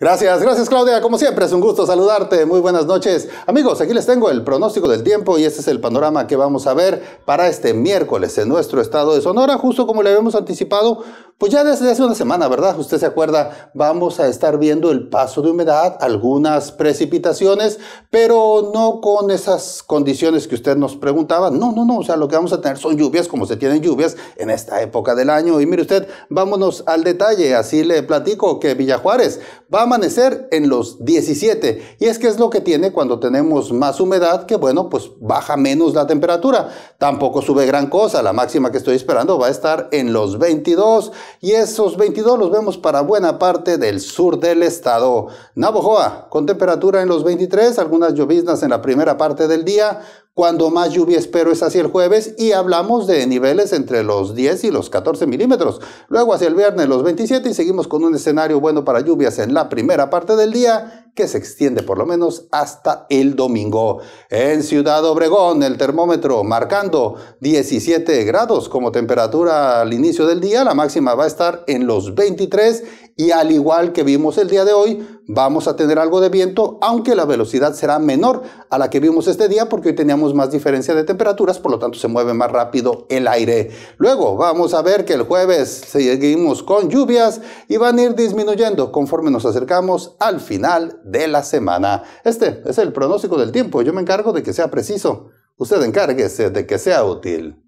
Gracias, gracias Claudia. Como siempre, es un gusto saludarte. Muy buenas noches. Amigos, aquí les tengo el pronóstico del tiempo y este es el panorama que vamos a ver para este miércoles en nuestro estado de Sonora, justo como le habíamos anticipado, pues ya desde hace una semana, ¿verdad? Usted se acuerda, vamos a estar viendo el paso de humedad, algunas precipitaciones, pero no con esas condiciones que usted nos preguntaba. No, no, no, o sea, lo que vamos a tener son lluvias como se tienen lluvias en esta época del año. Y mire usted, vámonos al detalle, así le platico que Villajuárez va amanecer en los 17. Y es que es lo que tiene cuando tenemos más humedad, que bueno, pues baja menos la temperatura. Tampoco sube gran cosa. La máxima que estoy esperando va a estar en los 22. Y esos 22 los vemos para buena parte del sur del estado. Navojoa, con temperatura en los 23, algunas lloviznas en la primera parte del día cuando más lluvia espero es hacia el jueves y hablamos de niveles entre los 10 y los 14 milímetros. Luego hacia el viernes los 27 y seguimos con un escenario bueno para lluvias en la primera parte del día que se extiende por lo menos hasta el domingo. En Ciudad Obregón el termómetro marcando 17 grados como temperatura al inicio del día. La máxima va a estar en los 23 y al igual que vimos el día de hoy, vamos a tener algo de viento, aunque la velocidad será menor a la que vimos este día porque hoy teníamos más diferencia de temperaturas, por lo tanto se mueve más rápido el aire. Luego vamos a ver que el jueves seguimos con lluvias y van a ir disminuyendo conforme nos acercamos al final de la semana. Este es el pronóstico del tiempo, yo me encargo de que sea preciso, usted encárguese de que sea útil.